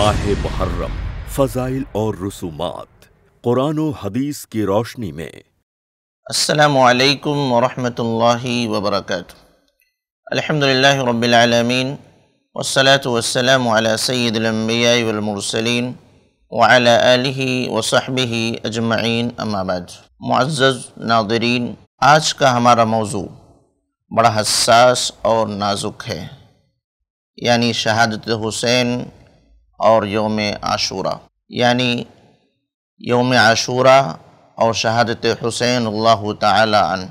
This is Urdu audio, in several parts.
ماہ محرم فضائل اور رسومات قرآن و حدیث کی روشنی میں السلام علیکم ورحمۃ اللہ وبرکاتہ الحمد والسلام علی سید الانبیاء والمرسلین وعلى آلہ وصحبہ اجمعین اما بعد معزز ناظرین آج کا ہمارا موضوع بڑا حساس اور نازک ہے یعنی شہادت حسین اور یوم عاشورہ یعنی یوم عاشورہ اور شہادت حسین اللہ تعالی عن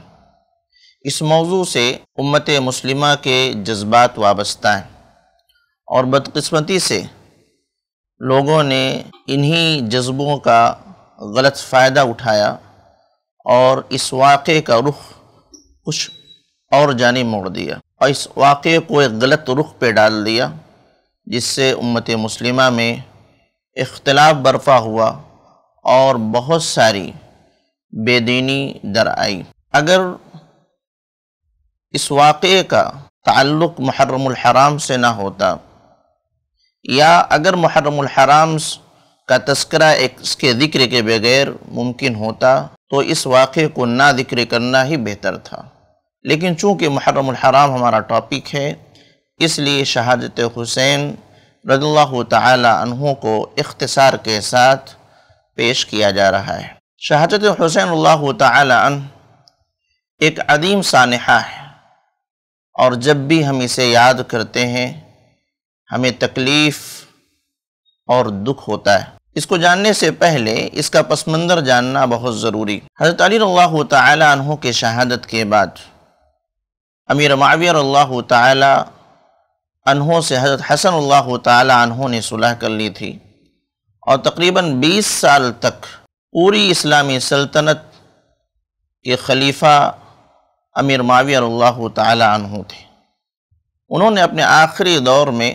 اس موضوع سے امت مسلمہ کے جذبات وابستہ ہیں اور بدقسمتی سے لوگوں نے انہی جذبوں کا غلط فائدہ اٹھایا اور اس واقعے کا رخ کچھ اور جانے موڑ دیا اور اس واقعے کو ایک غلط رخ پہ ڈال دیا جس سے امت مسلمہ میں اختلاف برفا ہوا اور بہت ساری بے دینی در آئی اگر اس واقعے کا تعلق محرم الحرام سے نہ ہوتا یا اگر محرم الحرام کا تذکرہ ایک اس کے ذکر کے بغیر ممکن ہوتا تو اس واقعے کو نہ ذکر کرنا ہی بہتر تھا لیکن چونکہ محرم الحرام ہمارا ٹاپک ہے اس لیے شہادت حسین رضی اللہ تعالی عنہ کو اختصار کے ساتھ پیش کیا جا رہا ہے شہادت حسین اللہ تعالی عنہ ایک عدیم سانحہ ہے اور جب بھی ہم اسے یاد کرتے ہیں ہمیں تکلیف اور دکھ ہوتا ہے اس کو جاننے سے پہلے اس کا پس منظر جاننا بہت ضروری حضرت علی اللہ تعالی عنہ کے شہادت کے بعد امیر معاویہ اللہ تعالی انہوں سے حضرت حسن اللہ تعالی انہوں نے صلح کر لی تھی اور تقریباً بیس سال تک پوری اسلامی سلطنت کے خلیفہ امیر معاویہ اللہ تعالی انہوں تھے انہوں نے اپنے آخری دور میں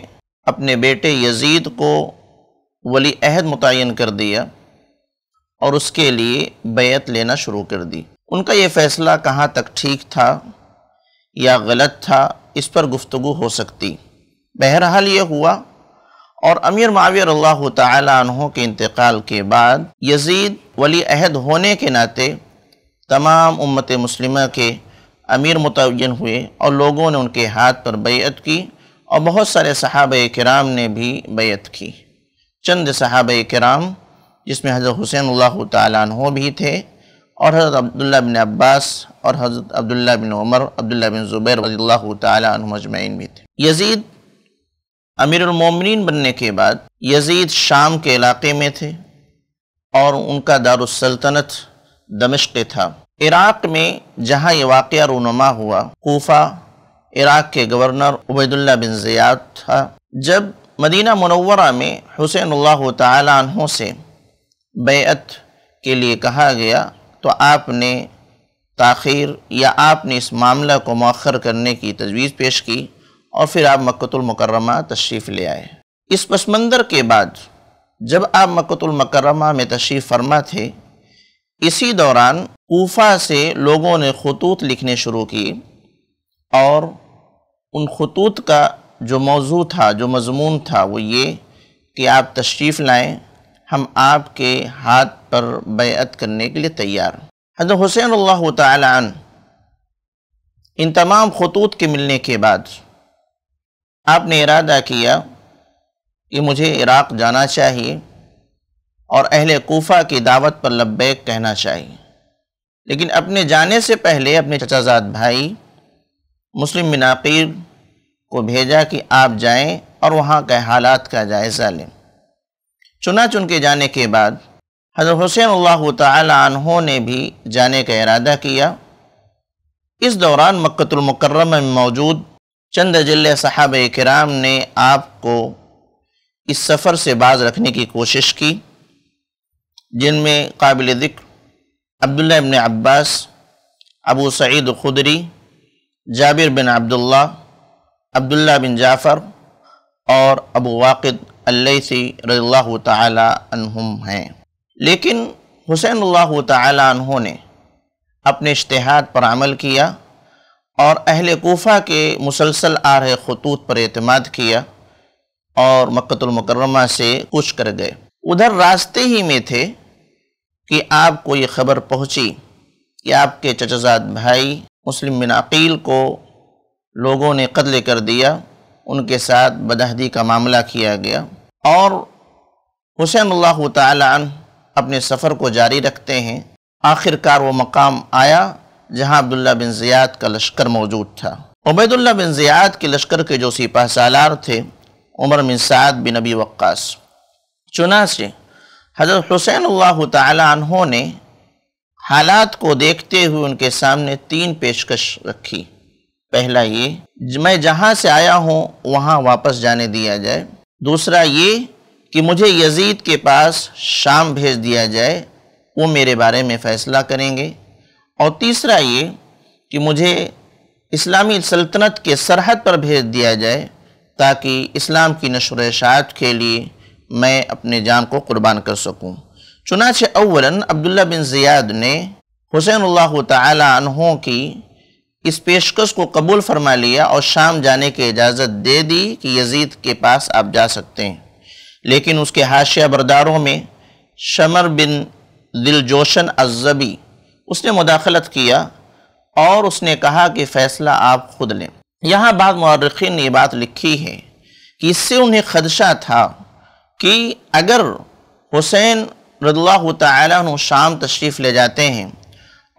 اپنے بیٹے یزید کو ولی عہد متعین کر دیا اور اس کے لیے بیعت لینا شروع کر دی ان کا یہ فیصلہ کہاں تک ٹھیک تھا یا غلط تھا اس پر گفتگو ہو سکتی بہرحال یہ ہوا اور امیر معاویر اللہ تعالیٰ عنہ کے انتقال کے بعد یزید ولی عہد ہونے کے ناطے تمام امت مسلمہ کے امیر متعین ہوئے اور لوگوں نے ان کے ہاتھ پر بیعت کی اور بہت سارے صحابہ کرام نے بھی بیعت کی چند صحابہ کرام جس میں حضرت حسین اللہ تعالیٰ عنہ بھی تھے اور حضرت عبداللہ بن عباس اور حضرت عبداللہ بن عمر عبداللہ بن زبیر رضی اللہ تعالیٰ عنہ مجمعین بھی تھے یزید امیر المومنین بننے کے بعد یزید شام کے علاقے میں تھے اور ان کا دارالسلطنت دمشق تھا عراق میں جہاں یہ واقعہ رونما ہوا کوفہ عراق کے گورنر عبید اللہ بن زیاد تھا جب مدینہ منورہ میں حسین اللہ تعالیٰ عنہ سے بیعت کے لیے کہا گیا تو آپ نے تاخیر یا آپ نے اس معاملہ کو مؤخر کرنے کی تجویز پیش کی اور پھر آپ مکت المکرمہ تشریف لے آئے اس پس منظر کے بعد جب آپ مکت المکرمہ میں تشریف فرما تھے اسی دوران کوفہ سے لوگوں نے خطوط لکھنے شروع کی اور ان خطوط کا جو موضوع تھا جو مضمون تھا وہ یہ کہ آپ تشریف لائیں ہم آپ کے ہاتھ پر بیعت کرنے کے لیے تیار حضرت حسین اللہ تعالی عنہ ان تمام خطوط کے ملنے کے بعد آپ نے ارادہ کیا کہ مجھے عراق جانا چاہیے اور اہل کوفہ کی دعوت پر لبیک کہنا چاہیے لیکن اپنے جانے سے پہلے اپنے چچازاد بھائی مسلم مناقیر کو بھیجا کہ آپ جائیں اور وہاں کے حالات کا جائزہ لیں چنا چن کے جانے کے بعد حضرت حسین اللہ تعالی عنہ نے بھی جانے کا ارادہ کیا اس دوران مکت المکرم میں موجود چند جلے صحابہ کرام نے آپ کو اس سفر سے باز رکھنے کی کوشش کی جن میں قابل ذکر عبداللہ ابن عباس ابو سعید خدری جابر بن عبداللہ عبداللہ بن جعفر اور ابو واقد اللیسی رضی اللہ تعالی عنہم ہیں لیکن حسین اللہ تعالی عنہوں نے اپنے اشتہاد پر عمل کیا اور اہل کوفہ کے مسلسل آ رہے خطوط پر اعتماد کیا اور مکت المکرمہ سے کچھ کر گئے ادھر راستے ہی میں تھے کہ آپ کو یہ خبر پہنچی کہ آپ کے چچزاد بھائی مسلم بن عقیل کو لوگوں نے قتل کر دیا ان کے ساتھ بدہدی کا معاملہ کیا گیا اور حسین اللہ تعالی عنہ اپنے سفر کو جاری رکھتے ہیں آخر کار وہ مقام آیا جہاں عبداللہ بن زیاد کا لشکر موجود تھا عبید اللہ بن زیاد کے لشکر کے جو سپاہ سالار تھے عمر بن سعد بن نبی وقاص چنانچہ حضرت حسین اللہ تعالی عنہ نے حالات کو دیکھتے ہوئے ان کے سامنے تین پیشکش رکھی پہلا یہ میں جہاں سے آیا ہوں وہاں واپس جانے دیا جائے دوسرا یہ کہ مجھے یزید کے پاس شام بھیج دیا جائے وہ میرے بارے میں فیصلہ کریں گے اور تیسرا یہ کہ مجھے اسلامی سلطنت کے سرحد پر بھیج دیا جائے تاکہ اسلام کی نشر اشاعت کے لیے میں اپنے جان کو قربان کر سکوں چنانچہ اولاً عبداللہ بن زیاد نے حسین اللہ تعالی عنہ کی اس پیشکش کو قبول فرما لیا اور شام جانے کی اجازت دے دی کہ یزید کے پاس آپ جا سکتے ہیں لیکن اس کے حاشیہ برداروں میں شمر بن دل جوشن الزبی اس نے مداخلت کیا اور اس نے کہا کہ فیصلہ آپ خود لیں یہاں بعض مؤرقین نے یہ بات لکھی ہے کہ اس سے انہیں خدشہ تھا کہ اگر حسین رضی اللہ تعالیٰ شام تشریف لے جاتے ہیں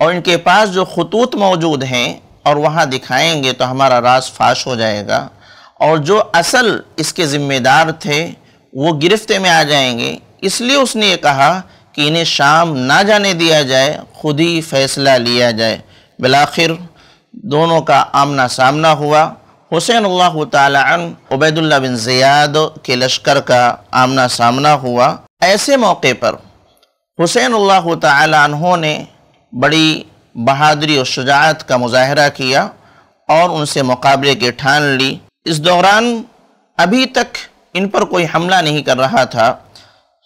اور ان کے پاس جو خطوط موجود ہیں اور وہاں دکھائیں گے تو ہمارا راز فاش ہو جائے گا اور جو اصل اس کے ذمہ دار تھے وہ گرفتے میں آ جائیں گے اس لیے اس نے یہ کہا کہ انہیں شام نہ جانے دیا جائے خود ہی فیصلہ لیا جائے بلاخر دونوں کا آمنا سامنا ہوا حسین اللہ تعالی عن عبید اللہ بن زیاد کے لشکر کا آمنا سامنا ہوا ایسے موقع پر حسین اللہ تعالی عنہ نے بڑی بہادری اور شجاعت کا مظاہرہ کیا اور ان سے مقابلے کے ٹھان لی اس دوران ابھی تک ان پر کوئی حملہ نہیں کر رہا تھا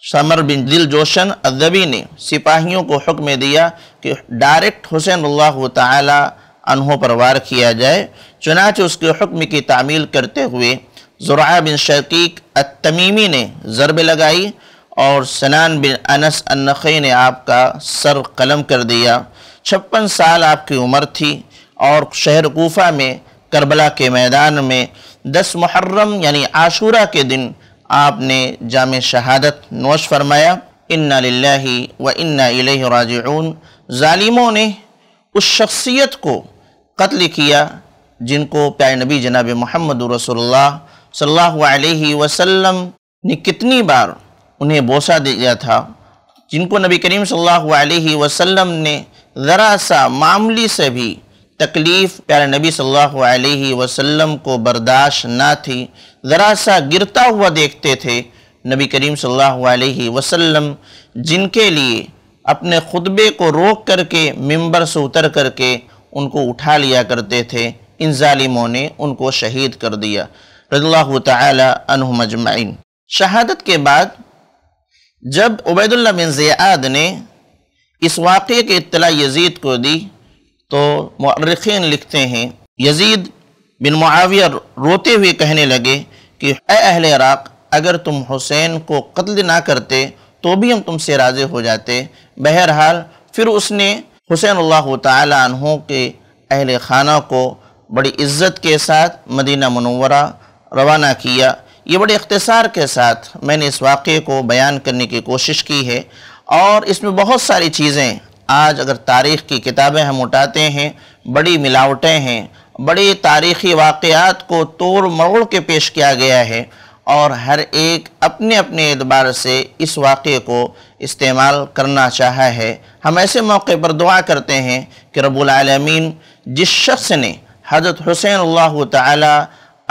سمر بن دل جوشن ادبی نے سپاہیوں کو حکم دیا کہ ڈائریکٹ حسین اللہ تعالی انہوں وار کیا جائے چنانچہ اس کے حکم کی تعمیل کرتے ہوئے زرعہ بن شقیق التمیمی نے ضرب لگائی اور سنان بن انس النخی نے آپ کا سر قلم کر دیا چھپن سال آپ کی عمر تھی اور شہر کوفہ میں کربلا کے میدان میں دس محرم یعنی عاشورہ کے دن آپ نے جامع شہادت نوش فرمایا اِنَّا لِلَّهِ و إِلَيْهِ راجعون ظالموں نے اس شخصیت کو قتل کیا جن کو پیائے نبی جناب محمد رسول اللہ صلی اللہ علیہ وسلم نے کتنی بار انہیں بوسہ دے تھا جن کو نبی کریم صلی اللہ علیہ وسلم نے ذرا سا معاملی سے بھی تکلیف پیارے نبی صلی اللہ علیہ وسلم کو برداشت نہ تھی ذرا سا گرتا ہوا دیکھتے تھے نبی کریم صلی اللہ علیہ وسلم جن کے لیے اپنے خطبے کو روک کر کے ممبر سے اتر کر کے ان کو اٹھا لیا کرتے تھے ان ظالموں نے ان کو شہید کر دیا رضی اللہ تعالی عنہ مجمعین شہادت کے بعد جب عبید اللہ بن زیاد نے اس واقعے کے اطلاع یزید کو دی تو معرخین لکھتے ہیں یزید بن معاویہ روتے ہوئے کہنے لگے کہ اے اہل عراق اگر تم حسین کو قتل نہ کرتے تو بھی ہم تم سے راضی ہو جاتے بہرحال پھر اس نے حسین اللہ تعالی عنہ کے اہل خانہ کو بڑی عزت کے ساتھ مدینہ منورہ روانہ کیا یہ بڑی اختصار کے ساتھ میں نے اس واقعے کو بیان کرنے کی کوشش کی ہے اور اس میں بہت ساری چیزیں آج اگر تاریخ کی کتابیں ہم اٹھاتے ہیں بڑی ملاوٹیں ہیں بڑی تاریخی واقعات کو توڑ مروڑ کے پیش کیا گیا ہے اور ہر ایک اپنے اپنے اعتبار سے اس واقعے کو استعمال کرنا چاہا ہے ہم ایسے موقع پر دعا کرتے ہیں کہ رب العالمین جس شخص نے حضرت حسین اللہ تعالی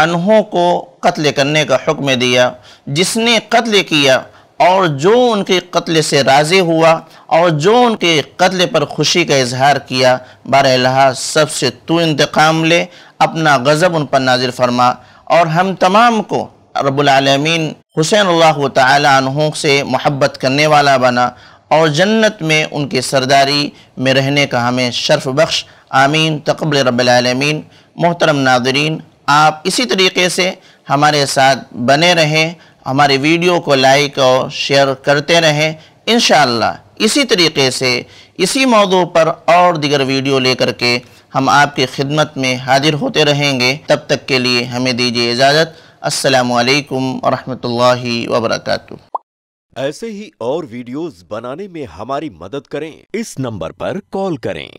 انہوں کو قتل کرنے کا حکم دیا جس نے قتل کیا اور جو ان کے قتل سے راضی ہوا اور جو ان کے قتل پر خوشی کا اظہار کیا بارہ الحاظ سب سے تو انتقام لے اپنا غزب ان پر نازل فرما اور ہم تمام کو رب العالمین حسین اللہ تعالی عنہ سے محبت کرنے والا بنا اور جنت میں ان کی سرداری میں رہنے کا ہمیں شرف بخش آمین تقبل رب العالمین محترم ناظرین آپ اسی طریقے سے ہمارے ساتھ بنے رہیں ہماری ویڈیو کو لائک اور شیئر کرتے رہیں انشاءاللہ اسی طریقے سے اسی موضوع پر اور دیگر ویڈیو لے کر کے ہم آپ کی خدمت میں حاضر ہوتے رہیں گے تب تک کے لیے ہمیں دیجیے اجازت السلام علیکم ورحمت اللہ وبرکاتہ ایسے ہی اور ویڈیوز بنانے میں ہماری مدد کریں اس نمبر پر کال کریں